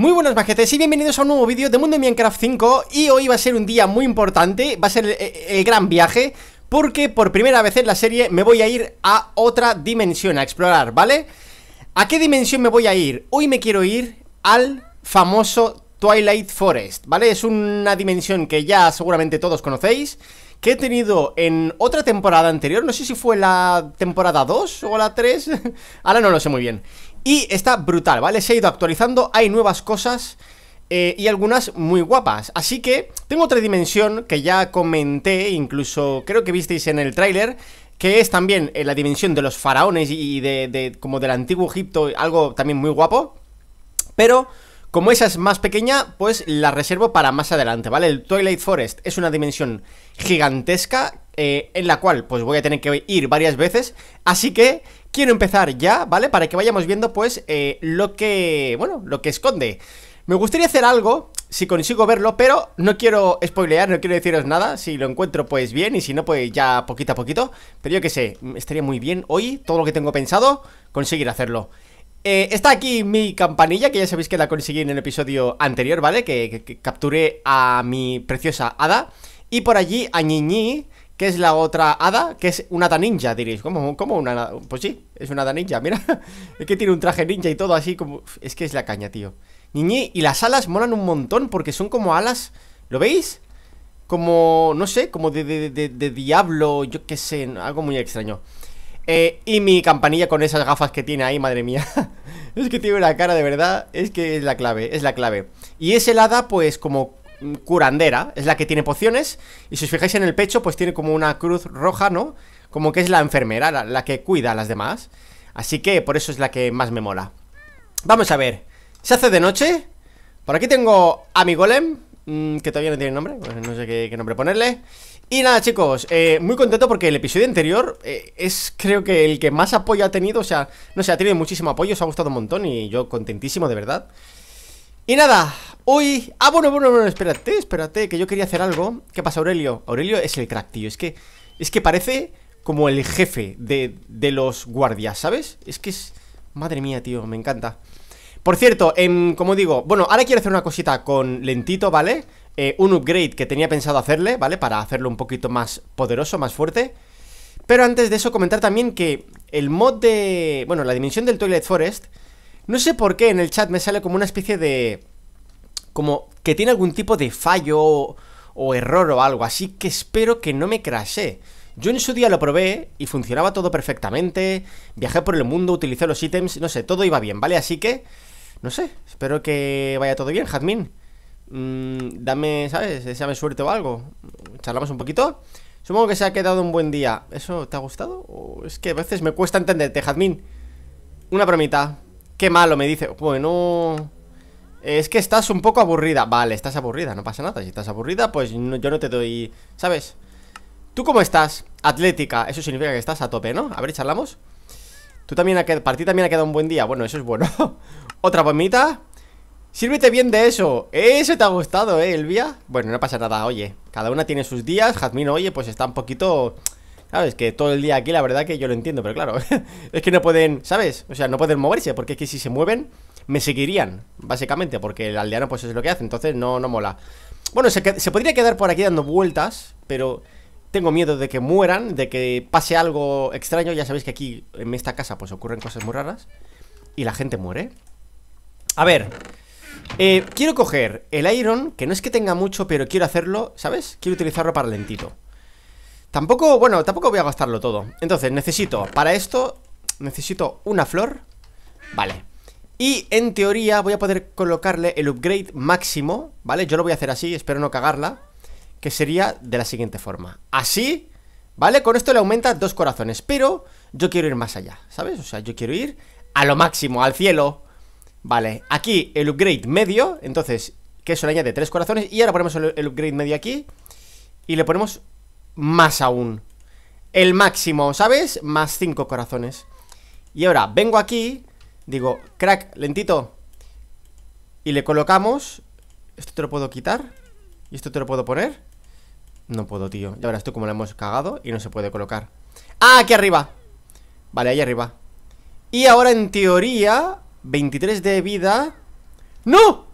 Muy buenas majetes y bienvenidos a un nuevo vídeo de Mundo de Minecraft 5 Y hoy va a ser un día muy importante, va a ser e, e, el, gran viaje Porque por primera vez en la serie me voy a ir a otra dimensión a explorar, ¿vale? ¿A qué dimensión me voy a ir? Hoy me quiero ir al famoso Twilight Forest, ¿vale? Es una dimensión que ya seguramente todos conocéis Que he tenido en otra temporada anterior, no sé si fue la temporada 2 o la 3 Ahora no lo sé muy bien y está brutal, ¿vale? Se ha ido actualizando, hay nuevas cosas eh, y algunas muy guapas. Así que tengo otra dimensión que ya comenté, incluso creo que visteis en el tráiler, que es también eh, la dimensión de los faraones y de, como del antiguo Egipto, algo también muy guapo. Pero como esa es más pequeña, pues la reservo para más adelante, ¿vale? El Twilight Forest es una dimensión gigantesca eh, en la cual pues voy a tener que ir varias veces, así que Quiero empezar ya, ¿vale? Para que vayamos viendo, pues, eh, lo que... Bueno, lo que esconde Me gustaría hacer algo, si consigo verlo, pero no quiero spoilear, no quiero deciros nada Si lo encuentro, pues bien, y si no, pues ya poquito a poquito Pero yo qué sé, estaría muy bien hoy, todo lo que tengo pensado, conseguir hacerlo eh, está aquí mi campanilla, que ya sabéis que la conseguí en el episodio anterior, ¿vale? Que, capturé a mi preciosa hada. Y por allí a Ñiñi, ¿Qué es la otra hada? Que es una hada ninja, diréis ¿Cómo, ¿Cómo, una Pues sí, es una hada ninja, mira Es que tiene un traje ninja y todo así como... Es que es la caña, tío Niñi, y las alas molan un montón porque son como alas ¿Lo veis? Como, no sé, como de, diablo Yo qué sé, algo muy extraño eh, y mi campanilla con esas gafas que tiene ahí, madre mía. es que tiene una cara de verdad. Es que es la clave, es la clave. Y ese hada, pues como curandera, es la que tiene pociones y si os fijáis en el pecho pues tiene como una cruz roja, ¿no? Como que es la enfermera, la, que cuida a las demás. Así que por eso es la que más me mola. Vamos a ver, se hace de noche. Por aquí tengo a mi golem, mm, que todavía no tiene nombre, no sé qué, nombre ponerle. Y nada, chicos, eh, muy contento porque el episodio anterior eh, es creo que el que más apoyo ha tenido, o sea, no sé, ha tenido muchísimo apoyo, os ha gustado un montón y yo contentísimo, de verdad. Y nada, hoy... Ah, bueno, bueno, bueno, espérate, espérate, que yo quería hacer algo. ¿Qué pasa, Aurelio? Aurelio es el crack, tío. Es que, es que parece como el jefe de, de los guardias, ¿sabes? Es que es... Madre mía, tío, me encanta. Por cierto, em, como digo, bueno, ahora quiero hacer una cosita con lentito, ¿vale? Eh, un upgrade que tenía pensado hacerle, ¿vale? Para hacerlo un poquito más poderoso, más fuerte. Pero antes de eso, comentar también que el mod de... Bueno, la dimensión del Toilet Forest no sé por qué en el chat me sale como una especie de... Como que tiene algún tipo de fallo o, error o algo, así que espero que no me crashe. Yo en su día lo probé y funcionaba todo perfectamente, viajé por el mundo, utilicé los ítems, no sé, todo iba bien, ¿vale? Así que, no sé, espero que vaya todo bien, Jadmin. Mm, dame, ¿sabes? Deseame suerte o algo. Charlamos un poquito. Supongo que se ha quedado un buen día. ¿Eso te ha gustado? es que a veces me cuesta entenderte, Jadmin. Una bromita. Qué malo, me dice Bueno... Es que estás un poco aburrida Vale, estás aburrida, no pasa nada Si estás aburrida, pues yo no te doy... ¿Sabes? ¿Tú cómo estás? Atlética Eso significa que estás a tope, ¿no? A ver, charlamos Tú también ha quedado... Para ti también ha quedado un buen día Bueno, eso es bueno Otra pomita Sírvete bien de eso Eso te ha gustado, ¿eh, Elvia? Bueno, no pasa nada, oye Cada una tiene sus días Jazmín, oye, pues está un poquito... ¿Sabes? Que todo el día aquí, la verdad que yo lo entiendo, pero claro, es que no pueden, ¿sabes? O sea, no pueden moverse, porque es que si se mueven, me seguirían, básicamente, porque el aldeano pues es lo que hace, entonces no, no mola. Bueno, se, se podría quedar por aquí dando vueltas, pero tengo miedo de que mueran, de que pase algo extraño, ya sabéis que aquí en esta casa pues ocurren cosas muy raras y la gente muere. A ver, eh, quiero coger el iron, que no es que tenga mucho, pero quiero hacerlo, ¿sabes? Quiero utilizarlo para lentito. Tampoco, bueno, tampoco voy a gastarlo todo Entonces, necesito, para esto Necesito una flor Vale Y en teoría voy a poder colocarle el upgrade máximo ¿Vale? Yo lo voy a hacer así, espero no cagarla Que sería de la siguiente forma Así, ¿vale? Con esto le aumenta dos corazones Pero yo quiero ir más allá, ¿sabes? O sea, yo quiero ir a lo máximo, al cielo Vale, aquí el upgrade medio Entonces, que eso le añade tres corazones Y ahora ponemos el upgrade medio aquí Y le ponemos más aún El máximo, ¿sabes? Más cinco corazones Y ahora, vengo aquí Digo, crack, lentito Y le colocamos Esto te lo puedo quitar Y esto te lo puedo poner No puedo, tío, ya verás tú cómo la hemos cagado Y no se puede colocar ¡Ah, aquí arriba! Vale, ahí arriba Y ahora, en teoría 23 de vida ¡No!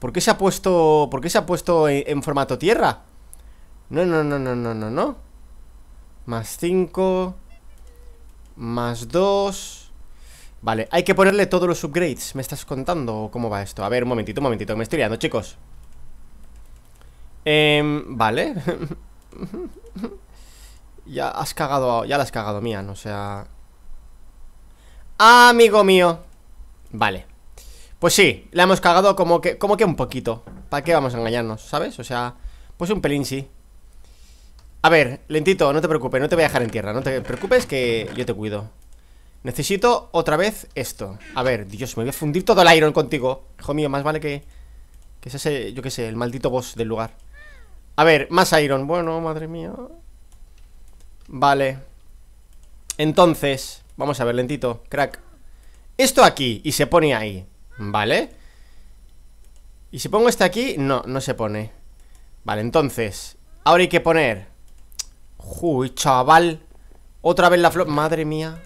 ¿Por qué se ha puesto... ¿Por qué se ha puesto en formato tierra? No, no, no, no, no, no, no. Más 5. Más 2. Vale, hay que ponerle todos los upgrades. ¿Me estás contando cómo va esto? A ver, un momentito, un momentito, que me estoy liando, chicos. Em, vale. ya has cagado, ya la has cagado, mía, o sea... Amigo mío. Vale. Pues sí, la hemos cagado como que, como que un poquito. ¿Para qué vamos a engañarnos, sabes? O sea, pues un pelín sí. A ver, lentito, no te preocupes, no te voy a dejar en tierra No te preocupes que yo te cuido Necesito otra vez esto A ver, Dios, me voy a fundir todo el iron contigo Hijo mío, más vale que... Que ese yo qué sé, el maldito boss del lugar A ver, más iron Bueno, madre mía Vale Entonces, vamos a ver, lentito Crack Esto aquí, y se pone ahí Vale Y si pongo este aquí, no, no se pone Vale, entonces Ahora hay que poner Uy, chaval Otra vez la flor, madre mía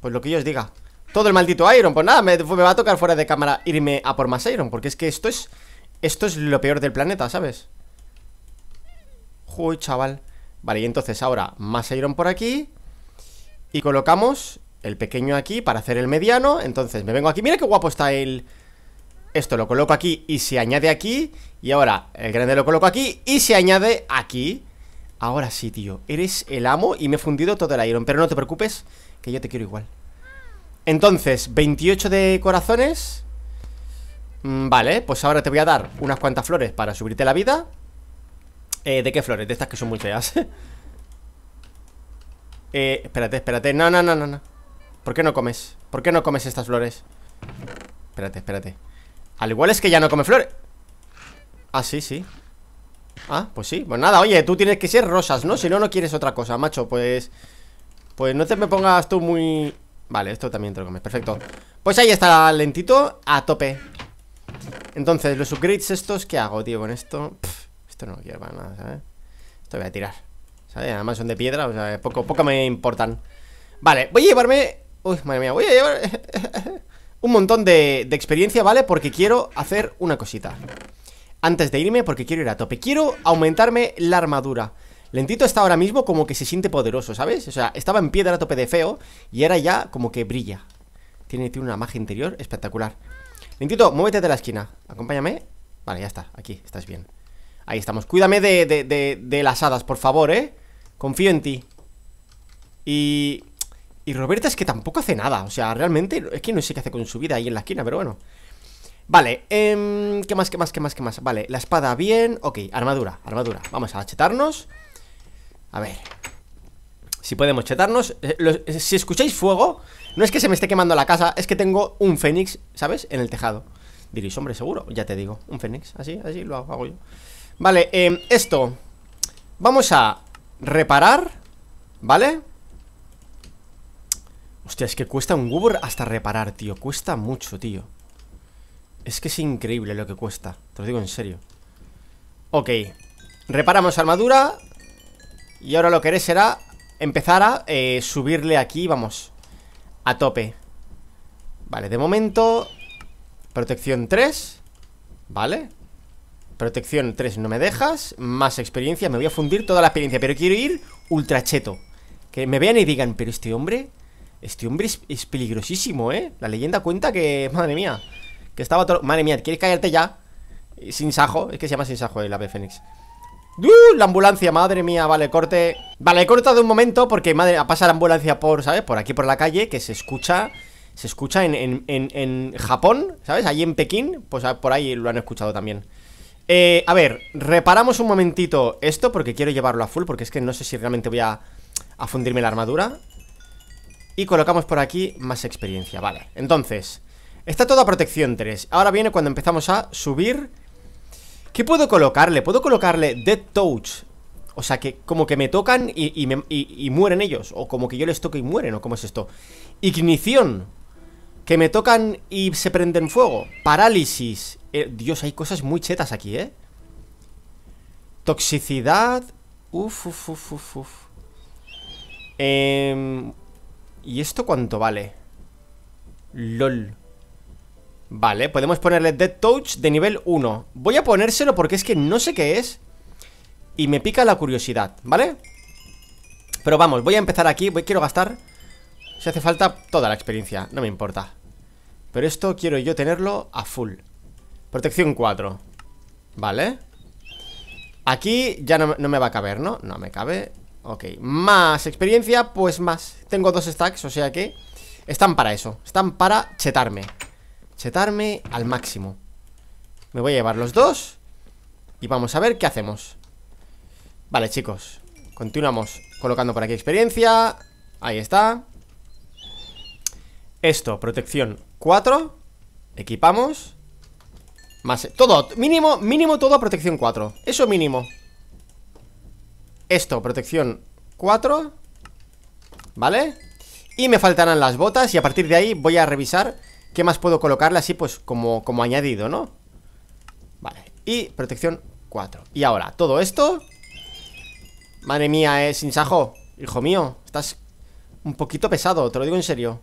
Pues lo que yo os diga Todo el maldito Iron, pues nada, me, va a tocar fuera de cámara Irme a por más Iron, porque es que esto es Esto es lo peor del planeta, ¿sabes? Uy, chaval Vale, y entonces ahora Más Iron por aquí Y colocamos el pequeño aquí para hacer el mediano Entonces me vengo aquí, mira qué guapo está el... Esto lo coloco aquí y se añade aquí Y ahora el grande lo coloco aquí y se añade aquí Ahora sí, tío. Eres el amo y me he fundido todo el iron. Pero no te preocupes, que yo te quiero igual. Entonces, 28 de corazones. Mm, vale, pues ahora te voy a dar unas cuantas flores para subirte la vida. Eh, ¿De qué flores? De estas que son muy feas. eh, espérate, espérate. No, no, no, no, no. ¿Por qué no comes? ¿Por qué no comes estas flores? Espérate, espérate. Al igual es que ya no come flores. Ah, sí, sí. Ah, pues sí, pues nada, oye, tú tienes que ser rosas, ¿no? Si no, no quieres otra cosa, macho, pues... Pues no te me pongas tú muy... Vale, esto también te lo comes, perfecto Pues ahí está, lentito, a tope Entonces, los upgrades estos, ¿qué hago, tío, con esto? esto no lo quiero para nada, ¿sabes? Esto voy a tirar, ¿sabes? Además son de piedra, o sea, poco, me importan Vale, voy a llevarme... Uy, madre mía, voy a llevar... un montón de, de experiencia, ¿vale? Porque quiero hacer una cosita antes de irme, porque quiero ir a tope Quiero aumentarme la armadura Lentito está ahora mismo como que se siente poderoso, ¿sabes? O sea, estaba en piedra a tope de feo Y ahora ya como que brilla Tiene, una magia interior espectacular Lentito, muévete de la esquina Acompáñame Vale, ya está, aquí, estás bien Ahí estamos, cuídame de, de las hadas, por favor, ¿eh? Confío en ti Y... Y Roberta es que tampoco hace nada O sea, realmente es que no sé qué hace con su vida ahí en la esquina Pero bueno Vale, eh, ¿qué más, qué más, qué más, qué más? Vale, la espada bien, ok, armadura, armadura Vamos a chetarnos A ver Si podemos chetarnos eh, eh, Si escucháis fuego, no es que se me esté quemando la casa Es que tengo un fénix, ¿sabes? En el tejado Diréis, hombre, seguro, ya te digo Un fénix, así, así lo hago, yo Vale, em, esto Vamos a reparar ¿Vale? Hostia, es que cuesta un Goober hasta reparar, tío Cuesta mucho, tío es que es increíble lo que cuesta Te lo digo en serio Ok Reparamos armadura Y ahora lo que haré será Empezar a eh, subirle aquí Vamos A tope Vale, de momento Protección 3 Vale Protección 3 no me dejas Más experiencia Me voy a fundir toda la experiencia Pero quiero ir ultra cheto Que me vean y digan Pero este hombre Este hombre es peligrosísimo, ¿eh? La leyenda cuenta que... Madre mía que estaba todo... Madre mía, ¿quieres callarte ya? Sin sajo, es que se llama sin sajo el ave fénix ¡Uh! La ambulancia, madre mía, vale, corte Vale, corta de un momento porque, madre, pasa la ambulancia por, ¿sabes? Por aquí, por la calle, que se escucha Se escucha en, en, Japón, ¿sabes? Allí en Pekín, pues ah, por ahí lo han escuchado también eh, a ver, reparamos un momentito esto porque quiero llevarlo a full Porque es que no sé si realmente voy a, a fundirme la armadura Y colocamos por aquí más experiencia, vale Entonces, Está toda protección 3 Ahora viene cuando empezamos a subir ¿Qué puedo colocarle? Puedo colocarle Dead Touch O sea que como que me tocan y, mueren ellos O como que yo les toco y mueren O cómo es esto Ignición Que me tocan y se prenden fuego Parálisis eh, Dios, hay cosas muy chetas aquí, ¿eh? Toxicidad Uf, uf, uf, uf, uf. Em, ¿Y esto cuánto vale? LOL Vale, podemos ponerle Dead Touch de nivel 1 Voy a ponérselo porque es que no sé qué es Y me pica la curiosidad, ¿vale? Pero vamos, voy a empezar aquí voy, Quiero gastar Si hace falta toda la experiencia, no me importa Pero esto quiero yo tenerlo a full Protección 4 Vale Aquí ya no, no me va a caber, ¿no? No me cabe Ok, más experiencia, pues más Tengo dos stacks, o sea que Están para eso, están para chetarme setarme al máximo Me voy a llevar los dos Y vamos a ver qué hacemos Vale, chicos Continuamos colocando por aquí experiencia Ahí está Esto, protección 4 Equipamos Más, todo, mínimo, mínimo todo protección 4 Eso mínimo Esto, protección 4 ¿Vale? Y me faltarán las botas Y a partir de ahí voy a revisar ¿Qué más puedo colocarle así? Pues como, como añadido, ¿no? Vale, y protección 4 Y ahora, todo esto Madre mía, eh, Sinsajo Hijo mío, estás un poquito pesado Te lo digo en serio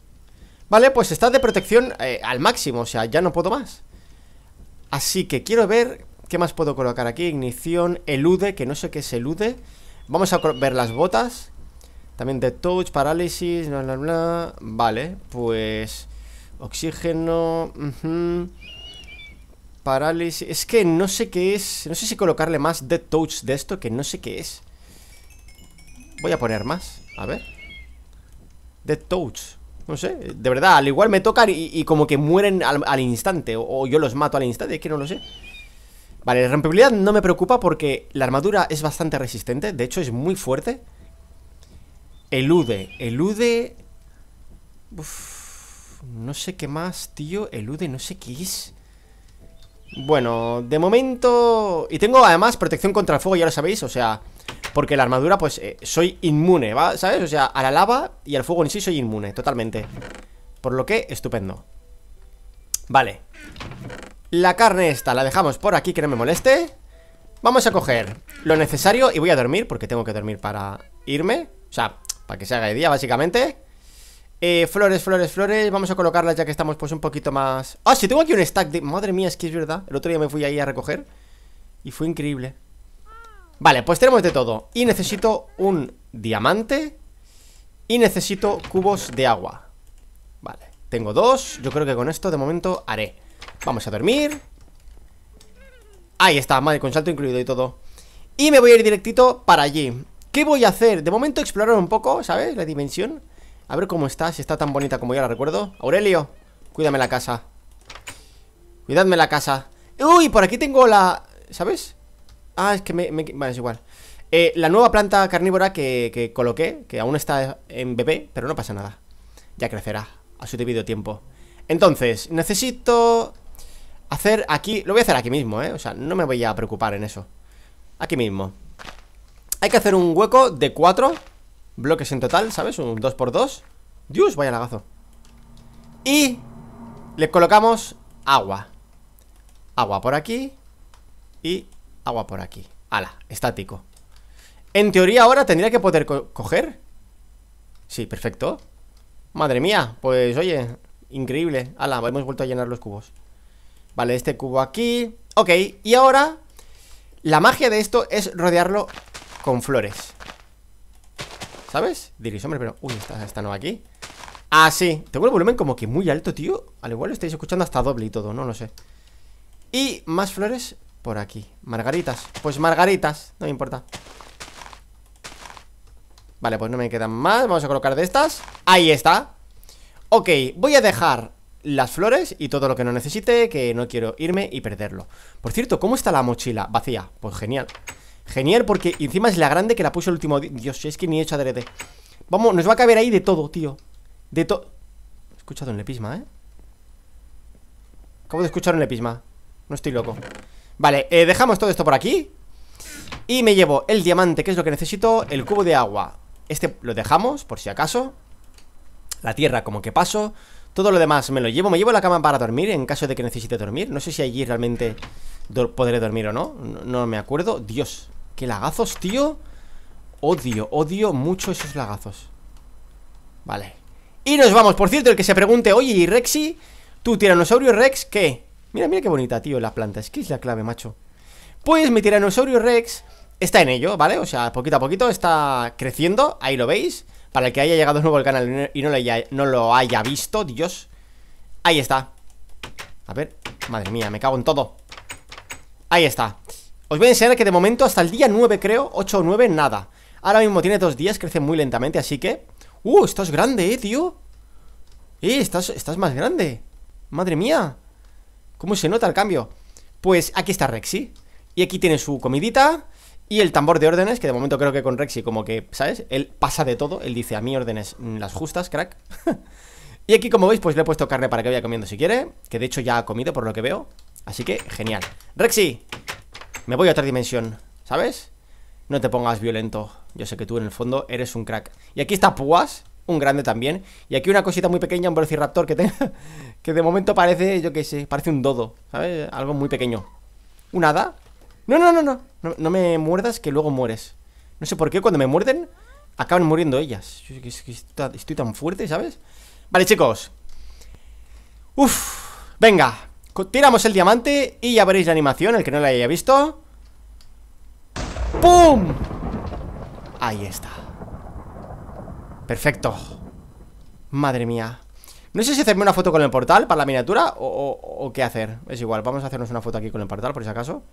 Vale, pues estás de protección eh, al máximo O sea, ya no puedo más Así que quiero ver ¿Qué más puedo colocar aquí? Ignición, elude, que no sé qué es elude Vamos a ver las botas También de touch, parálisis, bla, bla, bla Vale, pues Oxígeno. Parálisis. Es que no sé qué es. No sé si colocarle más Dead Touch de esto, que no sé qué es. Voy a poner más. A ver. Dead Touch. No sé. De verdad, al igual me tocan y, como que mueren al, instante. O, yo los mato al instante. Es que no lo sé. Vale, la rompibilidad no me preocupa porque la armadura es bastante resistente. De hecho, es muy fuerte. Elude. Elude. Uf. No sé qué más, tío. Elude, no sé qué es. Bueno, de momento... Y tengo además protección contra el fuego, ya lo sabéis, o sea... Porque la armadura, pues, eh, soy inmune, ¿Sabes? O sea, a la lava y al fuego en sí soy inmune, totalmente Por lo que, estupendo Vale La carne esta la dejamos por aquí, que no me moleste Vamos a coger lo necesario y voy a dormir, porque tengo que dormir para irme O sea, para que se haga el día, básicamente eh, flores, flores, flores Vamos a colocarlas ya que estamos pues un poquito más Ah, sí, tengo aquí un stack de... Madre mía, es que es verdad El otro día me fui ahí a recoger Y fue increíble Vale, pues tenemos de todo Y necesito un diamante Y necesito cubos de agua Vale, tengo dos Yo creo que con esto de momento haré Vamos a dormir Ahí está, madre, con salto incluido y todo Y me voy a ir directito para allí ¿Qué voy a hacer? De momento explorar un poco, ¿sabes? La dimensión a ver cómo está, si está tan bonita como yo la recuerdo Aurelio, cuídame la casa Cuidadme la casa Uy, por aquí tengo la... ¿Sabes? Ah, es que me... Vale, es igual eh, La nueva planta carnívora que, coloqué Que aún está en bebé, pero no pasa nada Ya crecerá, a su debido tiempo Entonces, necesito... Hacer aquí... Lo voy a hacer aquí mismo, ¿eh? O sea, no me voy a preocupar en eso Aquí mismo Hay que hacer un hueco de cuatro bloques en total, ¿sabes? Un 2x2 Dios, vaya lagazo Y le colocamos agua Agua por aquí Y agua por aquí ¡Hala! estático En teoría ahora tendría que poder coger Sí, perfecto Madre mía, pues oye Increíble, ala, hemos vuelto a llenar los cubos Vale, este cubo aquí Ok, y ahora La magia de esto es rodearlo con flores ¿Sabes? Diréis, hombre, pero... Uy, esta, esta no aquí Así, ah, tengo el volumen como que muy alto, tío Al igual lo estáis escuchando hasta doble y todo, no lo sé Y más flores por aquí Margaritas, pues margaritas No me importa Vale, pues no me quedan más Vamos a colocar de estas, ahí está Ok, voy a dejar las flores y todo lo que no necesite Que no quiero irme y perderlo Por cierto, ¿cómo está la mochila? Vacía, pues genial Genial, porque encima es la grande que la puso el último Dios, es que ni he hecho adrede Vamos, nos va a caber ahí de todo, tío De todo He escuchado un lepisma, ¿eh? Acabo de escuchar un lepisma No estoy loco Vale, eh, dejamos todo esto por aquí Y me llevo el diamante, que es lo que necesito El cubo de agua Este lo dejamos, por si acaso La tierra como que paso Todo lo demás me lo llevo, me llevo la cama para dormir En caso de que necesite dormir, no sé si allí realmente podré dormir o no No me acuerdo, Dios ¿Qué lagazos, tío? Odio, odio mucho esos lagazos Vale Y nos vamos, por cierto, el que se pregunte Oye, ¿y Rexy? tú, tiranosaurio Rex qué? Mira, mira qué bonita, tío, la planta Es que es la clave, macho Pues mi tiranosaurio Rex está en ello, ¿vale? O sea, poquito a poquito está creciendo Ahí lo veis Para el que haya llegado nuevo al canal y no lo haya, no lo haya visto, Dios Ahí está a ver, madre mía, me cago en todo Ahí está os voy a enseñar que de momento hasta el día 9 creo, 8 o 9, nada Ahora mismo tiene dos días, crece muy lentamente, así que ¡Uh! Estás grande, eh, tío ¡Eh! Estás, estás más grande ¡Madre mía! ¿Cómo se nota el cambio? Pues aquí está Rexy Y aquí tiene su comidita y el tambor de órdenes, que de momento creo que con Rexy como que, ¿sabes? Él pasa de todo, él dice a mí órdenes mm, las justas, crack Y aquí como veis pues le he puesto carne para que vaya comiendo si quiere Que de hecho ya ha comido por lo que veo Así que genial Rexy, me voy a otra dimensión, ¿sabes? No te pongas violento. Yo sé que tú en el fondo eres un crack. Y aquí está Puas, un grande también. Y aquí una cosita muy pequeña, un velociraptor que Que de momento parece, yo qué sé, parece un dodo, ¿sabes? Algo muy pequeño. ¿Un hada? No, no, no, no. No, me muerdas que luego mueres. No sé por qué cuando me muerden acaban muriendo ellas. Yo estoy tan fuerte, ¿sabes? Vale, chicos. Uf, venga, Tiramos el diamante y ya veréis la animación, el que no la haya visto ¡Pum! Ahí está Perfecto Madre mía No sé si hacerme una foto con el portal para la miniatura o, qué hacer Es igual, vamos a hacernos una foto aquí con el portal por si acaso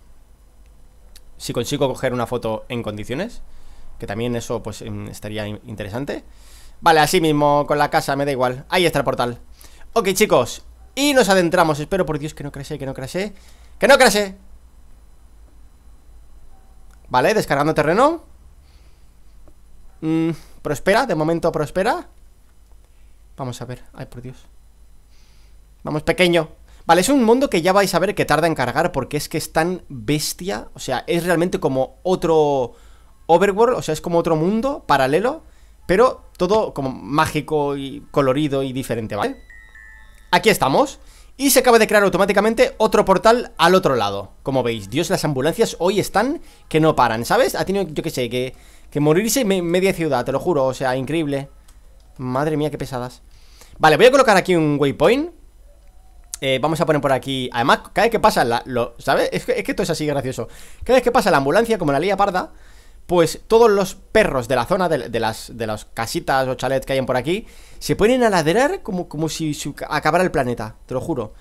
Si consigo coger una foto en condiciones Que también eso pues em, estaría interesante Vale, así mismo, con la casa me da igual Ahí está el portal Ok chicos, y nos adentramos, espero por Dios que no crece, que no crece, ¡Que no crece! Vale, descargando terreno mm, Prospera, de momento prospera Vamos a ver, ay por Dios Vamos, pequeño Vale, es un mundo que ya vais a ver que tarda en cargar Porque es que es tan bestia O sea, es realmente como otro Overworld, o sea, es como otro mundo Paralelo, pero todo como mágico Y colorido y diferente, ¿vale? Aquí estamos. Y se acaba de crear automáticamente otro portal al otro lado. Como veis, Dios, las ambulancias hoy están que no paran, ¿sabes? Ha tenido, yo qué sé, que, que morirse en media ciudad, te lo juro. O sea, increíble. Madre mía, qué pesadas. Vale, voy a colocar aquí un waypoint. Eh, vamos a poner por aquí. Además, cada vez que pasa la. Lo, ¿Sabes? Es que, esto es así gracioso. Cada vez que pasa la ambulancia, como la lía parda, pues todos los perros de la zona, de, las, de las casitas o chalets que hayan por aquí, se ponen a ladrar como, como si, acabara el planeta, te lo juro.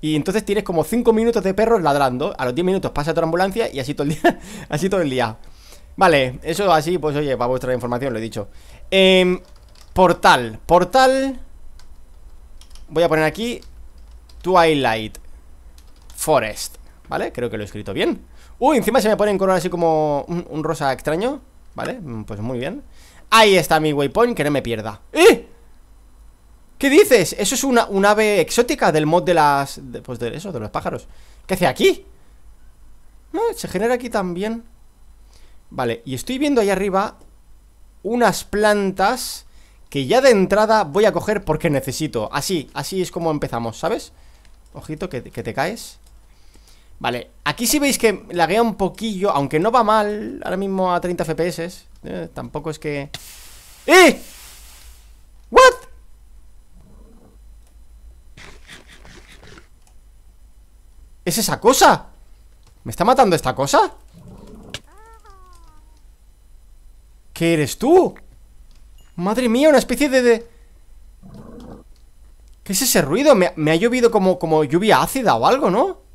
Y entonces tienes como 5 minutos de perros ladrando, a los 10 minutos pasa tu ambulancia y así todo el día, así todo el día. Vale, eso así, pues oye, para vuestra información lo he dicho. Em, portal, portal... Voy a poner aquí Twilight Forest, ¿vale? Creo que lo he escrito bien. Uy, encima se me pone en color así como un, rosa extraño Vale, mm, pues muy bien Ahí está mi waypoint, que no me pierda ¡Eh! ¿Qué dices? Eso es una, un ave exótica del mod de las... pues de eso, de los pájaros ¿Qué hace aquí? No, se genera aquí también Vale, y estoy viendo ahí arriba Unas plantas Que ya de entrada voy a coger porque necesito Así, así es como empezamos, ¿sabes? Ojito que te caes Vale, aquí si veis que laguea un poquillo Aunque no va mal, ahora mismo a 30 FPS ¿eh? Tampoco es que... ¡Eh! ¿What? ¿Es esa cosa? ¿Me está matando esta cosa? ¿Qué eres tú? Madre mía, una especie de... ¿Qué es ese ruido? Me, me ha llovido como, como lluvia ácida o algo, ¿no?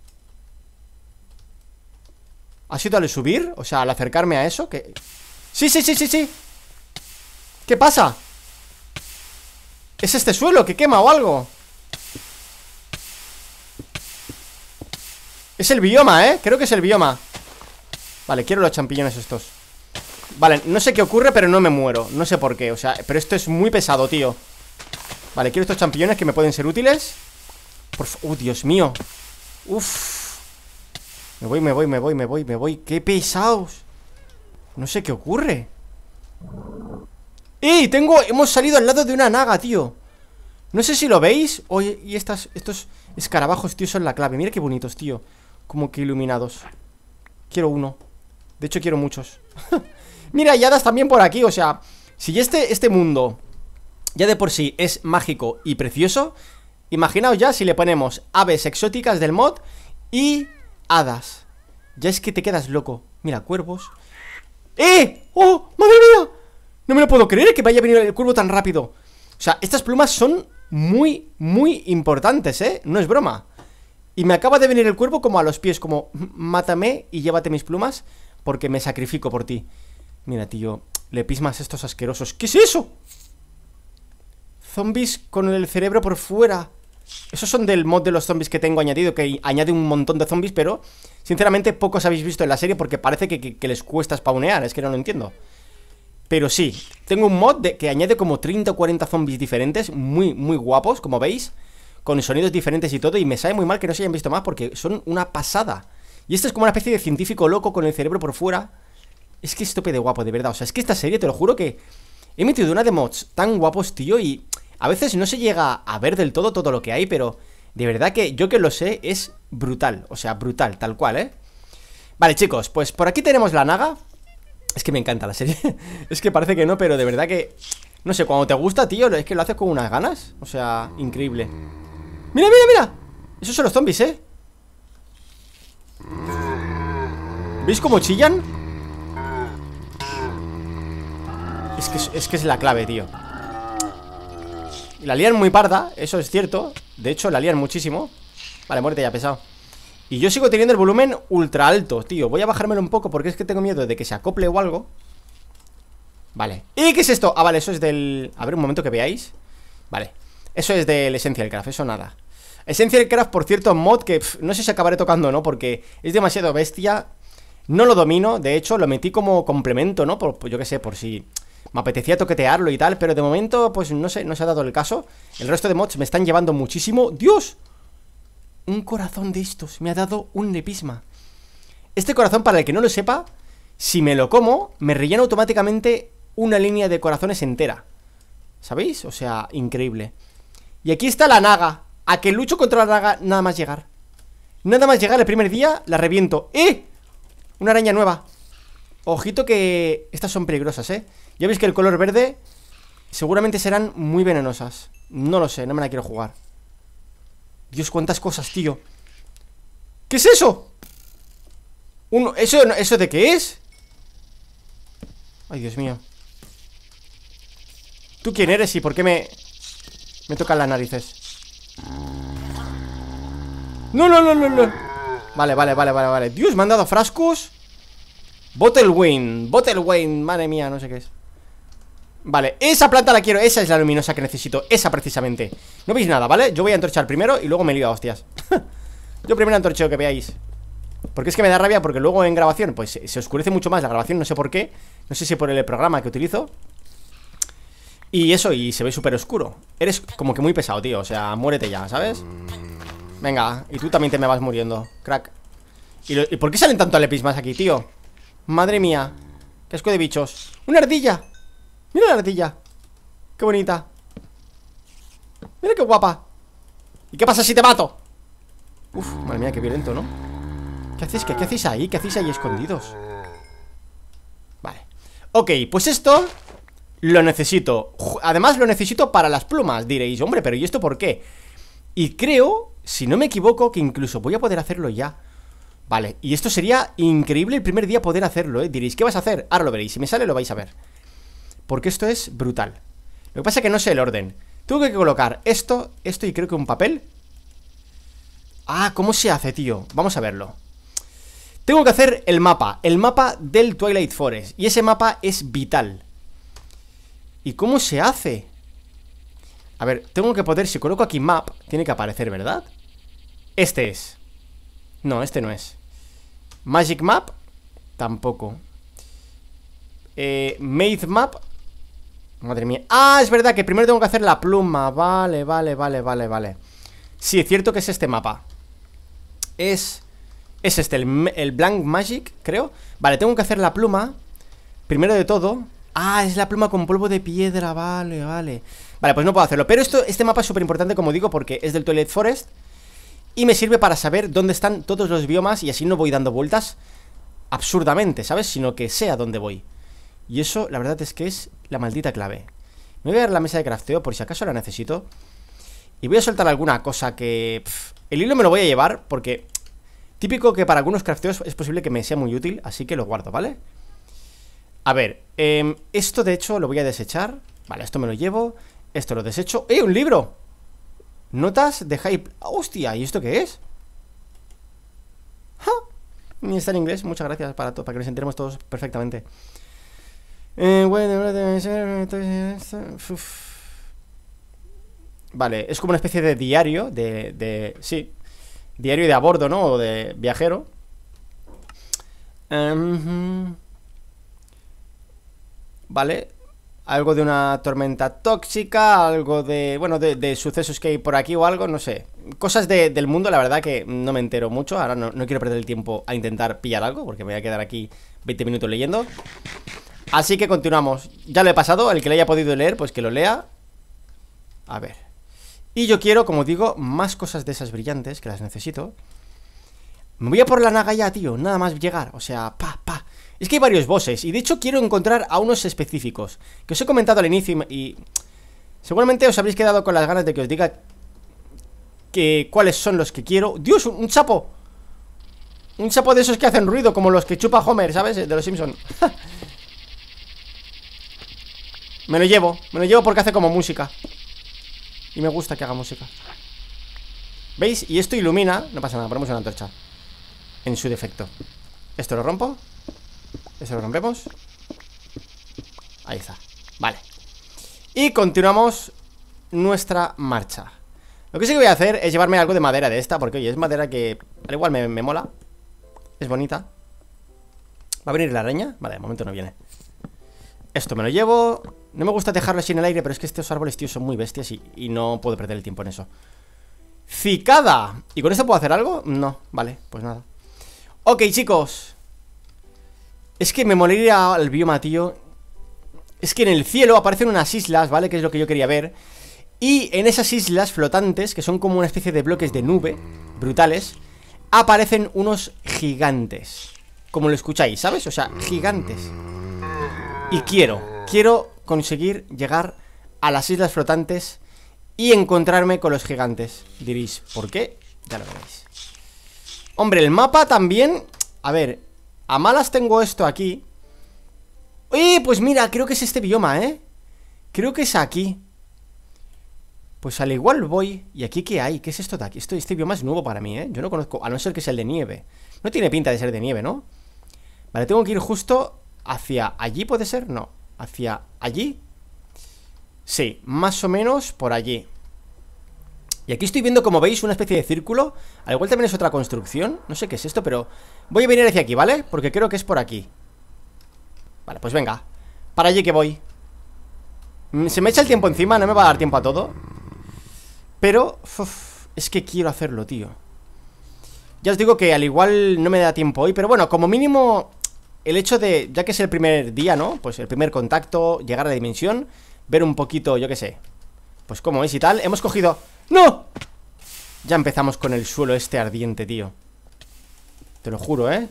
¿Ha sido al subir? O sea, al acercarme a eso que... ¡Sí, sí, sí, sí, sí! ¿Qué pasa? ¿Es este suelo que quema o algo? Es el bioma, ¿eh? Creo que es el bioma Vale, quiero los champiñones estos Vale, no sé qué ocurre, pero no me muero No sé por qué, o sea, pero esto es muy pesado, tío Vale, quiero estos champiñones que me pueden ser útiles Por... ¡Oh, Dios mío! ¡Uf! Me voy, me voy, me voy, me voy, me voy ¡Qué pesados! No sé qué ocurre ¡Eh! Tengo... Hemos salido al lado de una naga, tío No sé si lo veis Oye, y estas, estos escarabajos, tío, son la clave Mira qué bonitos, tío Como que iluminados Quiero uno De hecho, quiero muchos Mira, hay hadas también por aquí, o sea Si este, este mundo ya de por sí es mágico y precioso Imaginaos ya si le ponemos aves exóticas del mod y hadas. Ya es que te quedas loco. Mira, cuervos. ¡Eh! ¡Oh! ¡Madre mía! No me lo puedo creer que vaya a venir el cuervo tan rápido. O sea, estas plumas son muy, muy importantes, ¿eh? No es broma. Y me acaba de venir el cuervo como a los pies, como mátame y llévate mis plumas porque me sacrifico por ti. Mira, tío, le pismas estos asquerosos. ¿Qué es eso? Zombies con el cerebro por fuera. Esos son del mod de los zombies que tengo añadido, que añade un montón de zombies, pero sinceramente pocos habéis visto en la serie porque parece que, les cuesta spawnear, es que no lo entiendo. Pero sí, tengo un mod que añade como 30 o 40 zombies diferentes, muy, muy guapos, como veis, con sonidos diferentes y todo, y me sabe muy mal que no se hayan visto más porque son una pasada. Y esto es como una especie de científico loco con el cerebro por fuera. Es que esto tope de guapo, de verdad. O sea, es que esta serie, te lo juro que he metido una de mods tan guapos, tío, y a veces no se llega a ver del todo todo lo que hay, pero de verdad que yo que lo sé es brutal. O sea, brutal, tal cual, ¿eh? Vale, chicos, pues por aquí tenemos la naga. Es que me encanta la serie. es que parece que no, pero de verdad que... No sé, cuando te gusta, tío, es que lo haces con unas ganas. O sea, increíble. ¡Mira, mira, mira! Esos son los zombies, ¿eh? ¿Veis cómo chillan? Es que es, es, que es la clave, tío la lían muy parda, eso es cierto De hecho, la lían muchísimo Vale, muerte ya, pesado Y yo sigo teniendo el volumen ultra alto, tío Voy a bajármelo un poco porque es que tengo miedo de que se acople o algo Vale ¿Y qué es esto? Ah, vale, eso es del... A ver, un momento que veáis Vale Eso es del Essential Craft, eso nada del Craft, por cierto, mod que no sé si acabaré tocando no Porque es demasiado bestia No lo domino, de hecho, lo metí como complemento, ¿no? Por, pues yo qué sé, por si... Me apetecía toquetearlo y tal, pero de momento, pues no sé, no se ha dado el caso. El resto de mods me están llevando muchísimo. ¡Dios! Un corazón de estos. Me ha dado un lepisma. Este corazón, para el que no lo sepa, si me lo como, me rellena automáticamente una línea de corazones entera. ¿Sabéis? O sea, increíble. Y aquí está la naga. A que lucho contra la naga nada más llegar. Nada más llegar el primer día, la reviento. ¡Eh! Una araña nueva. Ojito que estas son peligrosas, ¿eh? Ya veis que el color verde seguramente serán muy venenosas. No lo sé, no me la quiero jugar. Dios, cuántas cosas, tío. ¿Qué es eso? Uno, ¿eso, ¿Eso de qué es? Ay, Dios mío. ¿Tú quién eres y por qué me... Me tocan las narices? No, no, no, no, no. Vale, vale, vale, vale, vale. Dios, me han dado frascos. Bottle Wayne, Bottle Wayne madre mía, no sé qué es. Vale, esa planta la quiero, esa es la luminosa que necesito Esa precisamente No veis nada, ¿vale? Yo voy a entorchar primero y luego me lío a hostias Yo primero antorcheo que veáis Porque es que me da rabia porque luego en grabación Pues se oscurece mucho más la grabación, no sé por qué No sé si por el programa que utilizo Y eso, y se ve súper oscuro Eres como que muy pesado, tío O sea, muérete ya, ¿sabes? Venga, y tú también te me vas muriendo Crack ¿Y, por qué salen tanto alepismas aquí, tío? Madre mía Qué asco de bichos ¡Una ardilla! Mira la ardilla Qué bonita Mira qué guapa ¿Y qué pasa si te mato? Uf, madre mía, qué violento, ¿no? ¿Qué hacéis? qué hacéis ahí? ¿Qué hacéis ahí escondidos? Vale Ok, pues esto Lo necesito Además lo necesito para las plumas Diréis, hombre, pero ¿y esto por qué? Y creo, si no me equivoco, que incluso voy a poder hacerlo ya Vale, y esto sería increíble el primer día poder hacerlo, ¿eh? Diréis, ¿qué vas a hacer? Ahora lo veréis, si me sale lo vais a ver porque esto es brutal Lo que pasa es que no sé el orden Tengo que colocar esto, esto y creo que un papel Ah, ¿cómo se hace, tío? Vamos a verlo Tengo que hacer el mapa El mapa del Twilight Forest Y ese mapa es vital ¿Y cómo se hace? A ver, tengo que poder Si coloco aquí map, tiene que aparecer, ¿verdad? Este es No, este no es Magic Map Tampoco eh, Made Map Madre mía Ah, es verdad que primero tengo que hacer la pluma Vale, vale, vale, vale, vale Sí, es cierto que es este mapa Es... Es este, el, Blank Magic, creo Vale, tengo que hacer la pluma Primero de todo Ah, es la pluma con polvo de piedra, vale, vale Vale, pues no puedo hacerlo Pero esto, este mapa es súper importante, como digo, porque es del Toilet Forest Y me sirve para saber dónde están todos los biomas Y así no voy dando vueltas absurdamente, ¿sabes? Sino que sé a dónde voy y eso, la verdad es que es la maldita clave. Me voy a dar la mesa de crafteo por si acaso la necesito. Y voy a soltar alguna cosa que... el hilo me lo voy a llevar porque... Típico que para algunos crafteos es posible que me sea muy útil, así que lo guardo, ¿vale? A ver, em, esto de hecho lo voy a desechar. Vale, esto me lo llevo. Esto lo desecho. ¡Eh, un libro! Notas de hype. ¡Hostia! ¿Y esto qué es? ¡Ja! Ni está en inglés. Muchas gracias para, para que nos enteremos todos perfectamente bueno, vale, es como una especie de diario de, de sí, diario de a bordo, ¿no? O de viajero. Em, vale, algo de una tormenta tóxica, algo de, bueno, de, sucesos que hay por aquí o algo, no sé. Cosas del mundo, la verdad que no me entero mucho. Ahora no, no, quiero perder el tiempo a intentar pillar algo, porque me voy a quedar aquí 20 minutos leyendo. Así que continuamos Ya lo he pasado, el que le haya podido leer, pues que lo lea A ver Y yo quiero, como digo, más cosas de esas brillantes Que las necesito Me voy a por la ya, tío, nada más llegar O sea, pa, pa Es que hay varios bosses, y de hecho quiero encontrar a unos específicos Que os he comentado al inicio y, Seguramente os habréis quedado con las ganas de que os diga que cuáles son los que quiero. ¡Dios! ¡Un chapo Un chapo de esos que hacen ruido, como los que chupa Homer, ¿sabes? De los Simpsons. Me lo llevo, me lo llevo porque hace como música Y me gusta que haga música ¿Veis? Y esto ilumina No pasa nada, ponemos una antorcha En su defecto Esto lo rompo Eso lo rompemos Ahí está, vale Y continuamos nuestra marcha Lo que sí que voy a hacer es llevarme algo de madera de esta Porque oye, es madera que al igual me, me mola Es bonita ¿Va a venir la araña? Vale, de momento no viene Esto me lo llevo no me gusta dejarlo así en el aire, pero es que estos árboles, tío, son muy bestias y, no puedo perder el tiempo en eso. ¡Cicada! ¿Y con esto puedo hacer algo? No, vale, pues nada. Ok, chicos. Es que me moriría al bioma, tío. Es que en el cielo aparecen unas islas, ¿vale? Que es lo que yo quería ver. Y en esas islas flotantes, que son como una especie de bloques de nube, brutales, aparecen unos gigantes. Como lo escucháis, ¿sabes? O sea, gigantes. Y quiero, quiero conseguir llegar a las islas flotantes y encontrarme con los gigantes. Diréis, ¿por qué? Ya lo veréis. Hombre, el mapa también... A ver, a malas tengo esto aquí. ¡Eh! Pues mira, creo que es este bioma, ¿eh? Creo que es aquí. Pues al igual voy. ¿Y aquí qué hay? ¿Qué es esto de aquí? Esto, este bioma es nuevo para mí, ¿eh? Yo no conozco, a no ser que sea el de nieve. No tiene pinta de ser de nieve, ¿no? Vale, tengo que ir justo hacia allí, ¿puede ser? No hacia allí Sí, más o menos por allí Y aquí estoy viendo, como veis, una especie de círculo Al igual también es otra construcción No sé qué es esto, pero voy a venir hacia aquí, ¿vale? Porque creo que es por aquí Vale, pues venga Para allí que voy mm, Se me echa el tiempo encima, no me va a dar tiempo a todo Pero... es que quiero hacerlo, tío Ya os digo que al igual no me da tiempo hoy Pero bueno, como mínimo el hecho de, ya que es el primer día, ¿no? Pues el primer contacto, llegar a la dimensión, ver un poquito, yo qué sé, pues cómo es y tal. Hemos cogido... ¡No! Ya empezamos con el suelo este ardiente, tío. Te lo juro, ¿eh?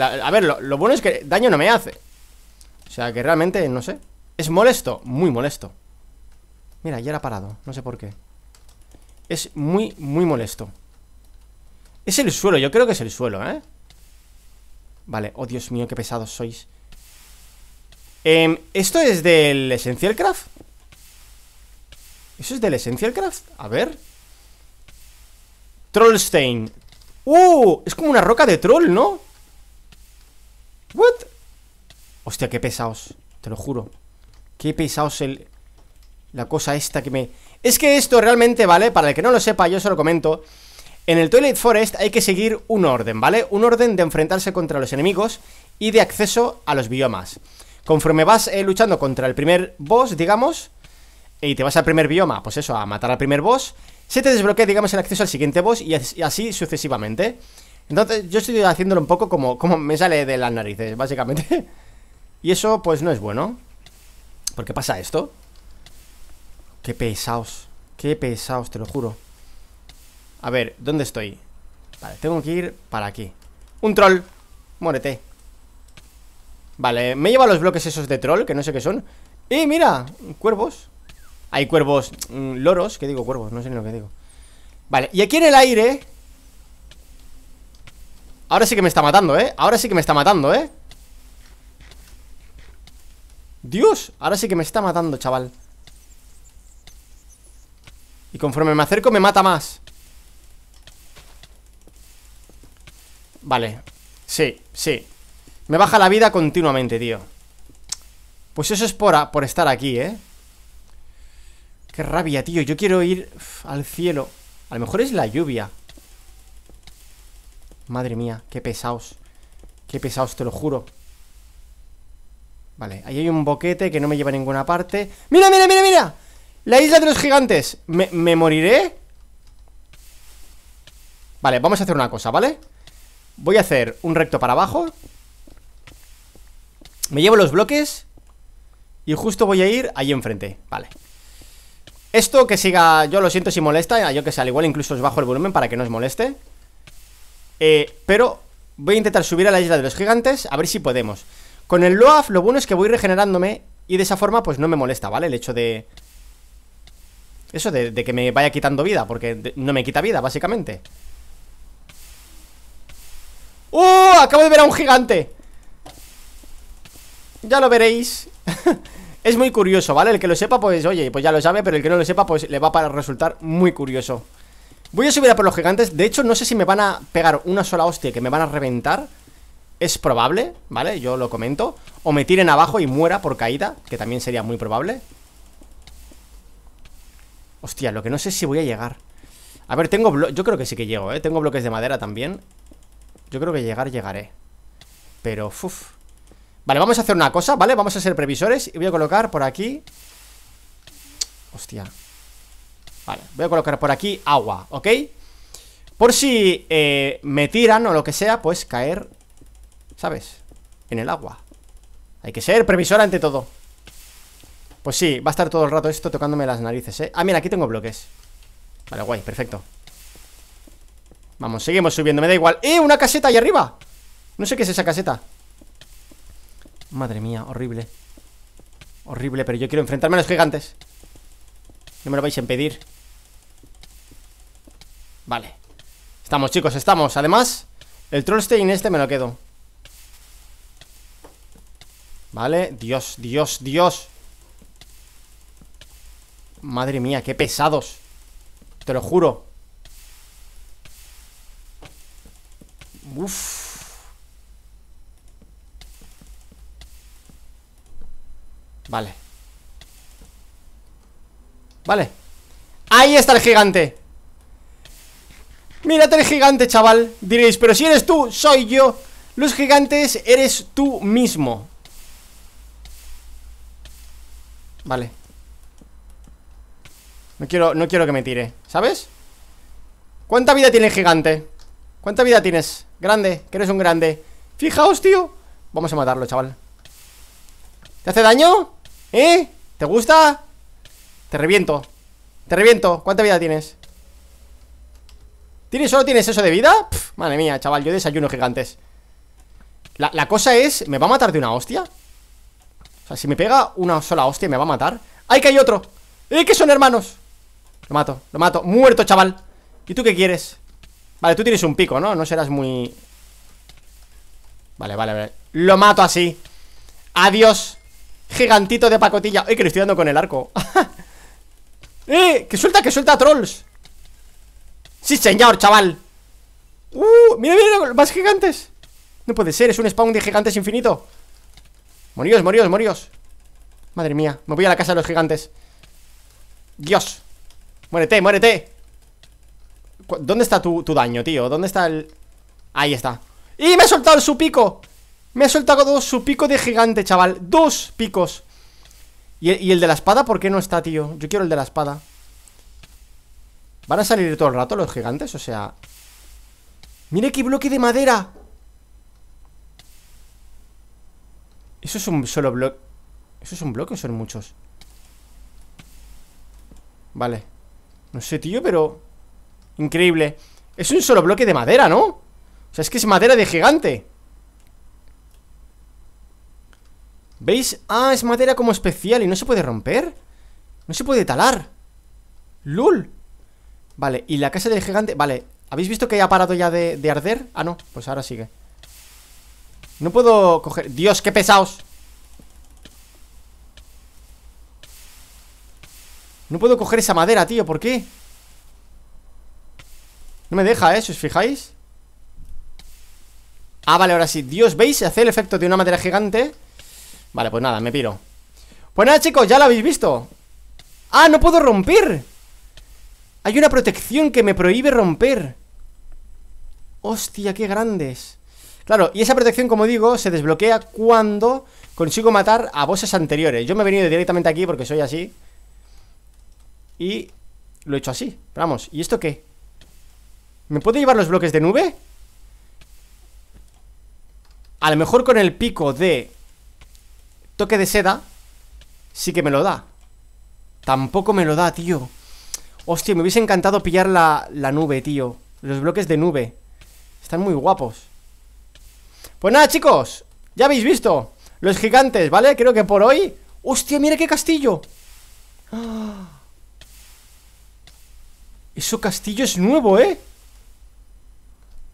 a ver, lo, lo, bueno es que daño no me hace. O sea, que realmente, no sé. Es molesto, muy molesto. Mira, ya era parado, no sé por qué. Es muy, muy molesto. Es el suelo, yo creo que es el suelo, ¿eh? Vale, oh Dios mío, qué pesados sois em, ¿Esto es del Essential Craft? ¿Eso es del Essential Craft? A ver Trollstein ¡Uh! Es como una roca de troll, ¿no? ¿What? Hostia, qué pesados Te lo juro Qué pesados el... La cosa esta que me... Es que esto realmente, ¿vale? Para el que no lo sepa, yo se lo comento en el Twilight Forest hay que seguir un orden, ¿vale? Un orden de enfrentarse contra los enemigos y de acceso a los biomas. Conforme vas eh, luchando contra el primer boss, digamos, y te vas al primer bioma, pues eso, a matar al primer boss, se te desbloquea, digamos, el acceso al siguiente boss y así sucesivamente. Entonces, yo estoy haciéndolo un poco como, como me sale de las narices, básicamente. y eso, pues, no es bueno. ¿Por qué pasa esto? Qué pesados, qué pesados, te lo juro. A ver, ¿dónde estoy? Vale, tengo que ir para aquí Un troll, muérete Vale, me lleva los bloques esos de troll Que no sé qué son Y mira, cuervos Hay cuervos, mm, loros, que digo cuervos, no sé ni lo que digo Vale, y aquí en el aire Ahora sí que me está matando, ¿eh? Ahora sí que me está matando, ¿eh? Dios, ahora sí que me está matando, chaval Y conforme me acerco me mata más Vale, sí, sí Me baja la vida continuamente, tío Pues eso es por, por estar aquí, ¿eh? Qué rabia, tío Yo quiero ir al cielo A lo mejor es la lluvia Madre mía, qué pesaos Qué pesados, te lo juro Vale, ahí hay un boquete que no me lleva a ninguna parte ¡Mira, mira, mira, mira! La isla de los gigantes ¿Me, me moriré? Vale, vamos a hacer una cosa, ¿vale? vale Voy a hacer un recto para abajo Me llevo los bloques Y justo voy a ir allí enfrente Vale Esto que siga, yo lo siento si molesta Yo que sé, igual incluso os bajo el volumen para que no os moleste eh, Pero voy a intentar subir a la isla de los gigantes A ver si podemos Con el Loaf lo bueno es que voy regenerándome Y de esa forma pues no me molesta, ¿vale? El hecho de... Eso de que me vaya quitando vida Porque no me quita vida, básicamente ¡Uh! Acabo de ver a un gigante Ya lo veréis Es muy curioso, ¿vale? El que lo sepa, pues oye, pues ya lo sabe Pero el que no lo sepa, pues le va a resultar muy curioso Voy a subir a por los gigantes De hecho, no sé si me van a pegar una sola hostia Que me van a reventar Es probable, ¿vale? Yo lo comento O me tiren abajo y muera por caída Que también sería muy probable Hostia, lo que no sé es si voy a llegar A ver, tengo... Yo creo que sí que llego, ¿eh? Tengo bloques de madera también yo creo que llegar, llegaré Pero, uff Vale, vamos a hacer una cosa, ¿vale? Vamos a ser previsores Y voy a colocar por aquí Hostia Vale, voy a colocar por aquí agua, ¿ok? Por si eh, me tiran o lo que sea Pues caer, ¿sabes? En el agua Hay que ser previsor ante todo Pues sí, va a estar todo el rato esto tocándome las narices, ¿eh? Ah, mira, aquí tengo bloques Vale, guay, perfecto Vamos, seguimos subiendo, me da igual ¡Eh, una caseta ahí arriba! No sé qué es esa caseta Madre mía, horrible Horrible, pero yo quiero enfrentarme a los gigantes No me lo vais a impedir Vale Estamos, chicos, estamos Además, el Trollstein este me lo quedo Vale, Dios, Dios, Dios Madre mía, qué pesados Te lo juro Uf. Vale Vale Ahí está el gigante Mírate el gigante, chaval Diréis, pero si eres tú, soy yo Los gigantes eres tú mismo Vale No quiero, no quiero que me tire, ¿sabes? ¿Cuánta vida tiene el gigante? ¿Cuánta vida tienes? Grande, que eres un grande Fijaos, tío Vamos a matarlo, chaval ¿Te hace daño? ¿Eh? ¿Te gusta? Te reviento Te reviento ¿Cuánta vida tienes? ¿Tienes solo tienes eso de vida? madre mía, chaval Yo desayuno gigantes la, la cosa es ¿Me va a matar de una hostia? O sea, si me pega una sola hostia me va a matar ¡Ay, que hay otro! ¡Eh, que son hermanos! Lo mato, lo mato Muerto, chaval ¿Y tú qué quieres? Vale, tú tienes un pico, ¿no? No serás muy... Vale, vale, vale Lo mato así Adiós Gigantito de pacotilla ¡Ay, que lo estoy dando con el arco! ¡Eh! ¡Que suelta, que suelta trolls! ¡Sí, señor, chaval! ¡Uh! ¡Mira, mira! ¡Más gigantes! No puede ser, es un spawn de gigantes infinito Moríos, moríos, moríos Madre mía, me voy a la casa de los gigantes Dios Muérete, muérete ¿Dónde está tu, daño, tío? ¿Dónde está el...? Ahí está ¡Y me ha soltado su pico! Me ha soltado su pico de gigante, chaval Dos picos ¿Y el, ¿Y el de la espada por qué no está, tío? Yo quiero el de la espada ¿Van a salir todo el rato los gigantes? O sea... ¡Mire qué bloque de madera! ¿Eso es un solo bloque? ¿Eso es un bloque o son muchos? Vale No sé, tío, pero... Increíble Es un solo bloque de madera, ¿no? O sea, es que es madera de gigante ¿Veis? Ah, es madera como especial y no se puede romper No se puede talar ¡Lul! Vale, y la casa del gigante... Vale, ¿habéis visto que ha parado ya de, de arder? Ah, no, pues ahora sigue No puedo coger... ¡Dios, qué pesados! No puedo coger esa madera, tío, ¿por qué? No me deja, ¿eh? Si os fijáis Ah, vale, ahora sí Dios, ¿veis? Se hace el efecto de una madera gigante Vale, pues nada, me piro Pues nada, chicos, ya lo habéis visto ¡Ah, no puedo romper! Hay una protección que me prohíbe romper ¡Hostia, qué grandes! Claro, y esa protección, como digo, se desbloquea cuando consigo matar a bosses anteriores Yo me he venido directamente aquí porque soy así Y lo he hecho así, vamos, ¿y esto qué? ¿Me puedo llevar los bloques de nube? A lo mejor con el pico de Toque de seda Sí que me lo da Tampoco me lo da, tío Hostia, me hubiese encantado pillar la, la nube, tío Los bloques de nube Están muy guapos Pues nada, chicos Ya habéis visto Los gigantes, ¿vale? Creo que por hoy Hostia, mira qué castillo ¡Ah! Eso castillo es nuevo, ¿eh?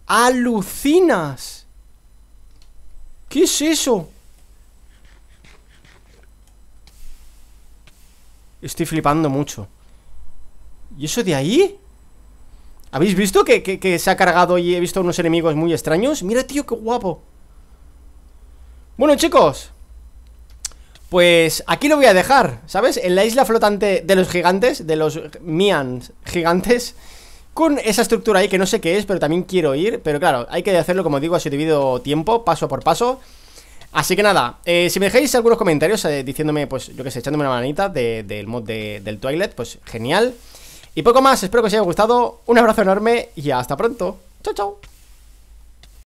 ¡Alucinas! ¿Qué es eso? Estoy flipando mucho ¿Y eso de ahí? ¿Habéis visto que, se ha cargado y he visto unos enemigos muy extraños? Mira, tío, qué guapo Bueno, chicos Pues aquí lo voy a dejar, ¿sabes? En la isla flotante de los gigantes De los Mian gigantes con esa estructura ahí que no sé qué es, pero también quiero ir. Pero claro, hay que hacerlo, como digo, ha sido debido tiempo, paso por paso. Así que nada, eh, si me dejáis algunos comentarios eh, diciéndome, pues yo que sé, echándome una manita del mod del toilet pues genial. Y poco más, espero que os haya gustado. Un abrazo enorme y hasta pronto. Chao, chao.